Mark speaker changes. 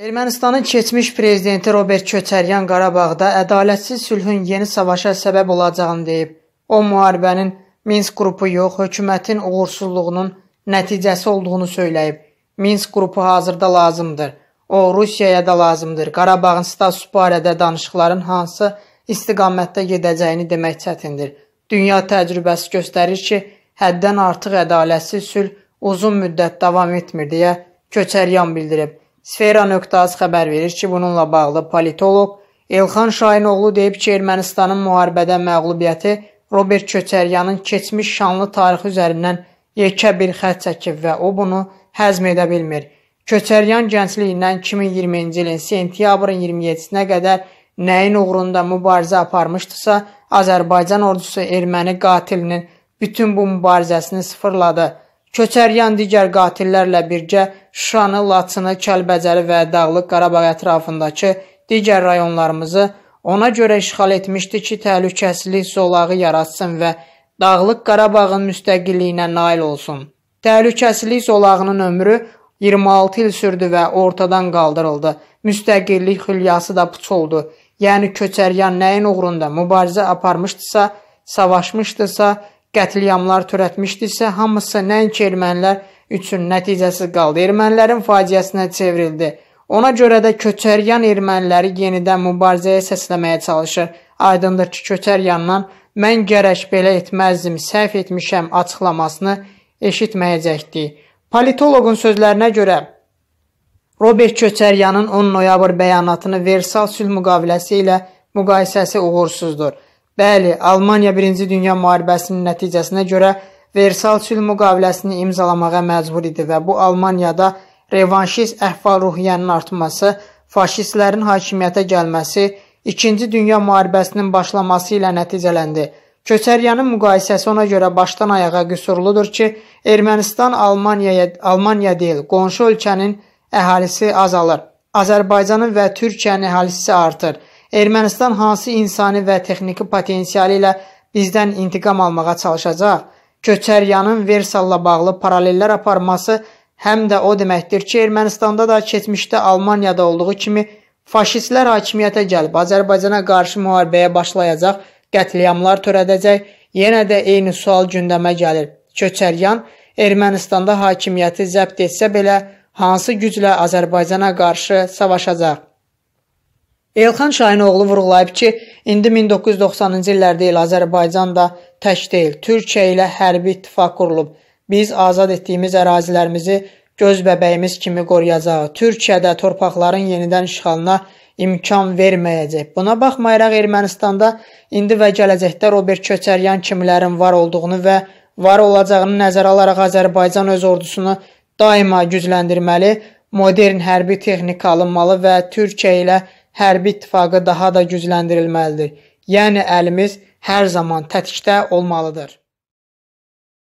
Speaker 1: Ermənistanın keçmiş prezidenti Robert Köçəryan Qarabağda ədalətsiz sülhün yeni savaşa səbəb olacağını deyib. O müharibənin Minsk qrupu yox, hökumətin uğursuzluğunun nəticəsi olduğunu söyləyib. Minsk qrupu hazırda lazımdır. O Rusiyaya da lazımdır. Qarabağın statusu barədə danışıqların hansı istiqamətdə gedəcəyini demək çətindir. Dünya təcrübəsi göstərir ki, həddən artıq ədalətsiz sülh uzun müddət davam etmir deyə Köçəryan bildirib. Sfera nöqtası xəbər verir ki, bununla bağlı politoloq Elxan Şahinoğlu deyib ki, Ermənistanın müharibədə məğlubiyyəti Robert Köçəryanın keçmiş şanlı tarixi üzərindən yekə bir xətt çəkib və o bunu həzm edə bilmir. Köçəryan gəncliyindən 2020-ci ilin sentyabrın 27-sinə qədər nəyin uğrunda mübarizə aparmışdısa, Azərbaycan ordusu erməni qatilinin bütün bu mübarizəsini sıfırladı. Köçəryan digər qatillərlə birgə Şuşanı, Laçını, Kəlbəcəri və Dağlıq Qarabağ ətrafındakı digər rayonlarımızı ona görə işğal etmişdi ki, təhlükəsizlik zolağı yaratsın və Dağlıq Qarabağın müstəqilliyinə nail olsun. Təhlükəsizlik zolağının ömrü 26 il sürdü və ortadan qaldırıldı. Müstəqillik xülyası da puç oldu. Yəni köçəryan nəyin uğrunda mübarizə aparmışdısa, savaşmışdısa, qətliamlar törətmişdirsə, hamısı nəinki ermənilər üçün nəticəsiz qaldı. Ermənilərin faciəsinə çevrildi. Ona görə də köçəryan erməniləri yenidən mübarizəyə səsləməyə çalışır. Aydındır ki, köçəryandan mən gərək belə etməzdim, səhv etmişəm açıqlamasını eşitməyəcəkdik. Politoloqun sözlərinə görə Robert Köçəryanın 10 noyabr bəyanatını Versal sülh müqaviləsi ilə müqayisəsi uğursuzdur. Bəli, Almaniya 1-ci Dünya müharibəsinin nəticəsinə görə Versal sülh müqaviləsini imzalamağa məcbur idi və bu Almaniyada revanşist əhval-ruhiyyənin artması, faşistlərin hakimiyyətə gəlməsi, 2-ci Dünya müharibəsinin başlaması ilə nəticələndi. Köçəryanın müqayisəsi ona görə başdan ayağa qüsurludur ki, Ermənistan Almaniyaya Almaniya deyil, qonşu ölkənin əhalisi azalır. Azərbaycanın və Türkiyənin əhalisi artır. Ermənistan hansı insani və texniki potensialı ilə bizdən intiqam almağa çalışacaq? Köçəryanın Versalla bağlı paralellər aparması həm də o deməkdir ki, Ermənistanda da keçmişdə Almaniyada olduğu kimi faşistlər hakimiyyətə gəlib Azərbaycana qarşı müharibəyə başlayacaq, qətliamlar törədəcək, yenə də eyni sual gündəmə gəlir. Köçəryan Ermənistanda hakimiyyəti zəbt etsə belə hansı güclə Azərbaycana qarşı savaşacaq? Elxan Şahinoğlu vurğulayıb ki, indi 1990-cı illərdə il Azərbaycan da tək deyil, Türkiyə ilə hərbi ittifaq qurulub. Biz azad etdiyimiz ərazilərimizi göz bəbəyimiz kimi qoruyacağıq. Türkiyədə torpaqların yenidən işğalına imkan verməyəcək. Buna baxmayaraq Ermənistanda indi və gələcəkdə Robert Köçəryan kimlərin var olduğunu və var olacağını nəzərə alaraq Azərbaycan öz ordusunu daima gücləndirməli, modern hərbi texnika alınmalı və Türkiyə ilə hərbi ittifaqı daha da gücləndirilməlidir. Yəni əlimiz hər zaman tətikdə olmalıdır.